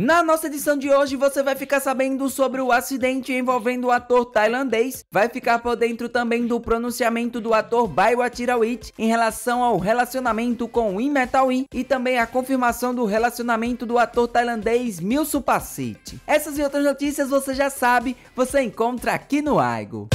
Na nossa edição de hoje você vai ficar sabendo sobre o acidente envolvendo o ator tailandês, vai ficar por dentro também do pronunciamento do ator Bai Watirawit em relação ao relacionamento com Win Metal In e também a confirmação do relacionamento do ator tailandês Milsu Passit. Essas e outras notícias você já sabe, você encontra aqui no Aigo.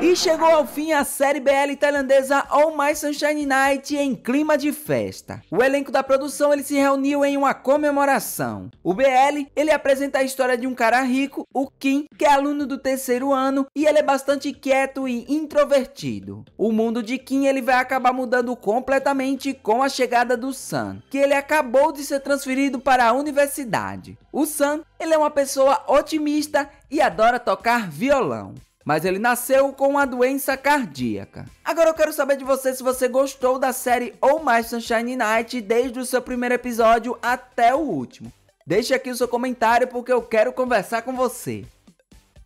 E chegou ao fim a série BL tailandesa All My Sunshine Night em clima de festa. O elenco da produção ele se reuniu em uma comemoração. O BL ele apresenta a história de um cara rico, o Kim, que é aluno do terceiro ano e ele é bastante quieto e introvertido. O mundo de Kim ele vai acabar mudando completamente com a chegada do Sun, que ele acabou de ser transferido para a universidade. O Sun ele é uma pessoa otimista e adora tocar violão mas ele nasceu com uma doença cardíaca. Agora eu quero saber de você se você gostou da série ou mais Sunshine Night desde o seu primeiro episódio até o último. Deixe aqui o seu comentário porque eu quero conversar com você.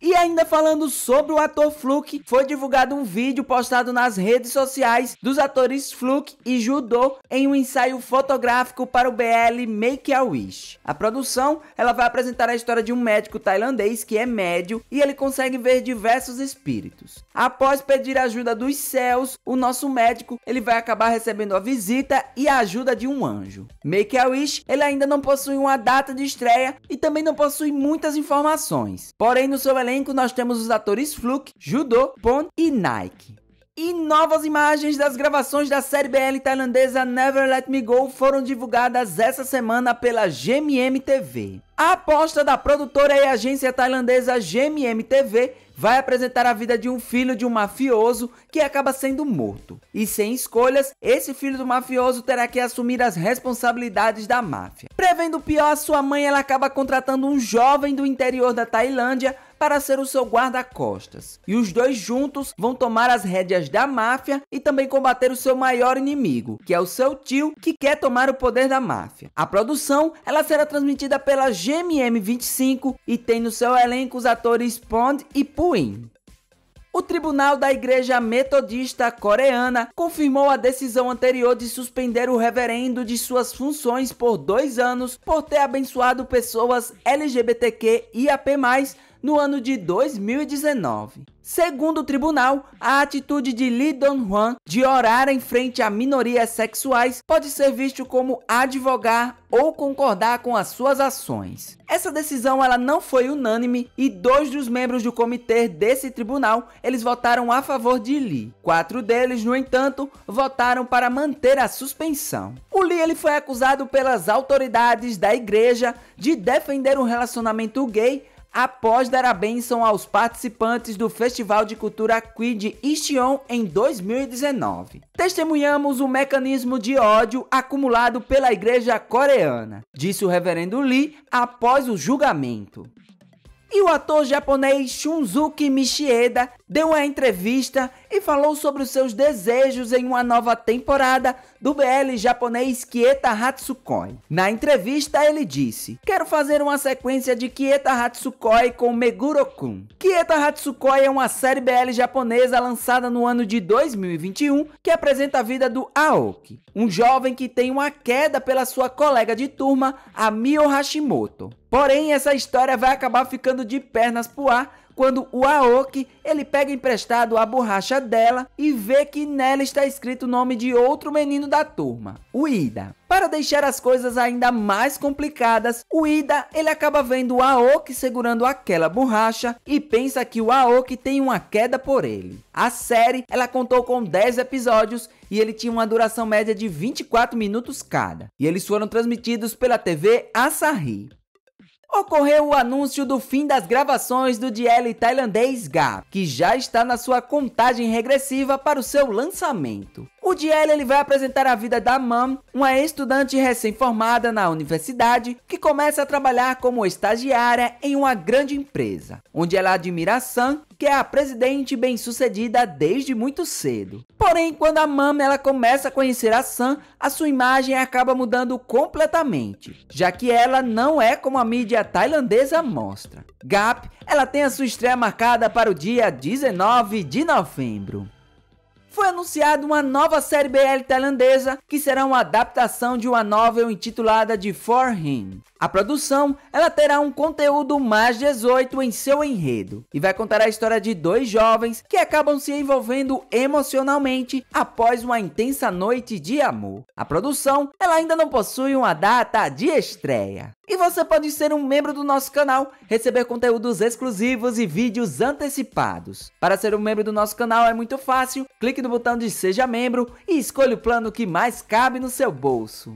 E ainda falando sobre o ator Fluke, foi divulgado um vídeo postado nas redes sociais dos atores Fluke e Judô em um ensaio fotográfico para o BL Make a Wish. A produção, ela vai apresentar a história de um médico tailandês que é médio e ele consegue ver diversos espíritos. Após pedir ajuda dos céus, o nosso médico ele vai acabar recebendo a visita e a ajuda de um anjo. Make a Wish ele ainda não possui uma data de estreia e também não possui muitas informações. Porém, no seu elenco nós temos os atores Fluke, Judô, Pond e Nike. E novas imagens das gravações da série BL tailandesa Never Let Me Go foram divulgadas essa semana pela GMM TV. A aposta da produtora e agência tailandesa GMM TV vai apresentar a vida de um filho de um mafioso que acaba sendo morto. E sem escolhas, esse filho do mafioso terá que assumir as responsabilidades da máfia. Prevendo o pior, sua mãe ela acaba contratando um jovem do interior da Tailândia para ser o seu guarda-costas. E os dois juntos vão tomar as rédeas da máfia e também combater o seu maior inimigo, que é o seu tio, que quer tomar o poder da máfia. A produção, ela será transmitida pela GMM25 e tem no seu elenco os atores Pond e Puin. O Tribunal da Igreja Metodista Coreana confirmou a decisão anterior de suspender o reverendo de suas funções por dois anos por ter abençoado pessoas LGBTQ e AP+, no ano de 2019. Segundo o tribunal, a atitude de Lee Don-hwan de orar em frente a minorias sexuais pode ser visto como advogar ou concordar com as suas ações. Essa decisão ela não foi unânime e dois dos membros do comitê desse tribunal, eles votaram a favor de Lee. Quatro deles, no entanto, votaram para manter a suspensão. O Lee ele foi acusado pelas autoridades da igreja de defender um relacionamento gay após dar a bênção aos participantes do Festival de Cultura Quid Istion em 2019. Testemunhamos o mecanismo de ódio acumulado pela igreja coreana, disse o reverendo Lee após o julgamento. E o ator japonês Shunzuki Mishieda deu uma entrevista e falou sobre os seus desejos em uma nova temporada do BL japonês Kieta Hatsukoi. Na entrevista, ele disse: Quero fazer uma sequência de Kieta Hatsukoi com Meguro-kun. Kieta Hatsukoi é uma série BL japonesa lançada no ano de 2021 que apresenta a vida do Aoki, um jovem que tem uma queda pela sua colega de turma, Amio Hashimoto. Porém, essa história vai acabar ficando de pernas pro ar quando o Aoki ele pega emprestado a borracha dela e vê que nela está escrito o nome de outro menino da turma, o Ida. Para deixar as coisas ainda mais complicadas, o Ida ele acaba vendo o Aoki segurando aquela borracha e pensa que o Aoki tem uma queda por ele. A série ela contou com 10 episódios e ele tinha uma duração média de 24 minutos cada. E eles foram transmitidos pela TV Asahi ocorreu o anúncio do fim das gravações do DL tailandês Gap, que já está na sua contagem regressiva para o seu lançamento. O DL ele vai apresentar a vida da Mam, uma estudante recém-formada na universidade que começa a trabalhar como estagiária em uma grande empresa, onde ela admira a Sam, que é a presidente bem-sucedida desde muito cedo. Porém, quando a Mam ela começa a conhecer a Sam, a sua imagem acaba mudando completamente, já que ela não é como a mídia tailandesa mostra. Gap, ela tem a sua estreia marcada para o dia 19 de novembro foi anunciada uma nova série BL tailandesa que será uma adaptação de uma novel intitulada de For Him. A produção ela terá um conteúdo mais 18 em seu enredo e vai contar a história de dois jovens que acabam se envolvendo emocionalmente após uma intensa noite de amor. A produção ela ainda não possui uma data de estreia. E você pode ser um membro do nosso canal, receber conteúdos exclusivos e vídeos antecipados. Para ser um membro do nosso canal é muito fácil, clique no botão de Seja Membro e escolha o plano que mais cabe no seu bolso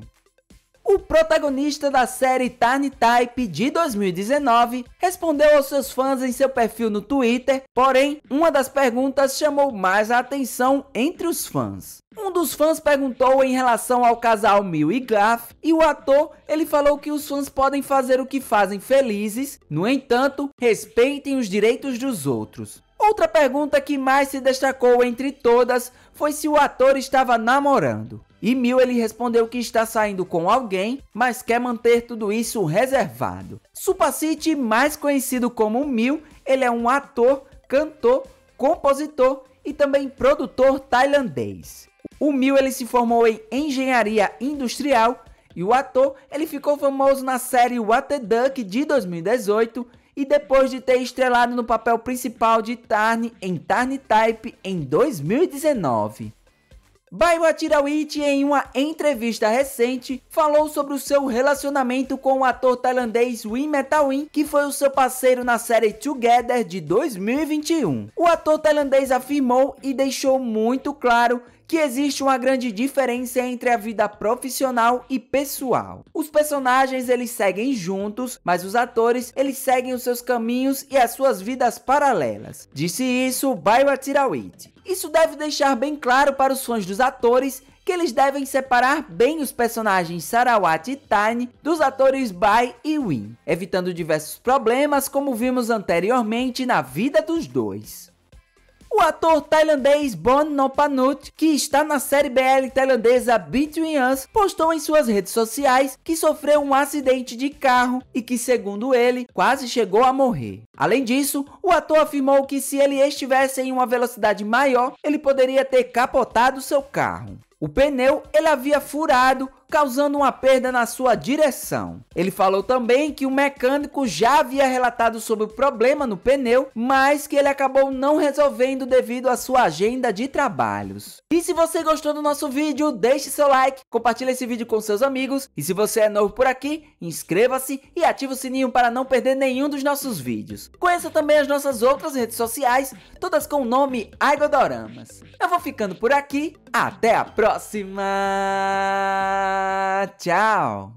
o protagonista da série Tiny Type de 2019, respondeu aos seus fãs em seu perfil no Twitter, porém, uma das perguntas chamou mais a atenção entre os fãs. Um dos fãs perguntou em relação ao casal Mil e Gaff, e o ator, ele falou que os fãs podem fazer o que fazem felizes, no entanto, respeitem os direitos dos outros. Outra pergunta que mais se destacou entre todas foi se o ator estava namorando. E Mil ele respondeu que está saindo com alguém, mas quer manter tudo isso reservado. Supacity, mais conhecido como Mil, ele é um ator, cantor, compositor e também produtor tailandês. O Mil ele se formou em engenharia industrial e o ator ele ficou famoso na série What the Duck de 2018 e depois de ter estrelado no papel principal de Tarn em Tarn Type em 2019. Baio Atirawit, em uma entrevista recente, falou sobre o seu relacionamento com o ator tailandês Win Metawin, que foi o seu parceiro na série Together de 2021. O ator tailandês afirmou e deixou muito claro que existe uma grande diferença entre a vida profissional e pessoal. Os personagens eles seguem juntos, mas os atores eles seguem os seus caminhos e as suas vidas paralelas. Disse isso Bayra Tirawit. Isso deve deixar bem claro para os fãs dos atores que eles devem separar bem os personagens Sarawat e Tiny dos atores Bai e Win, evitando diversos problemas como vimos anteriormente na vida dos dois. O ator tailandês Bon Nopanut, que está na série BL tailandesa Between Us, postou em suas redes sociais que sofreu um acidente de carro e que, segundo ele, quase chegou a morrer. Além disso, o ator afirmou que se ele estivesse em uma velocidade maior, ele poderia ter capotado seu carro. O pneu ele havia furado causando uma perda na sua direção. Ele falou também que o mecânico já havia relatado sobre o problema no pneu, mas que ele acabou não resolvendo devido à sua agenda de trabalhos. E se você gostou do nosso vídeo, deixe seu like, compartilhe esse vídeo com seus amigos e se você é novo por aqui, inscreva-se e ative o sininho para não perder nenhum dos nossos vídeos. Conheça também as nossas outras redes sociais, todas com o nome Aigodoramas. Eu vou ficando por aqui, até a próxima! Chao.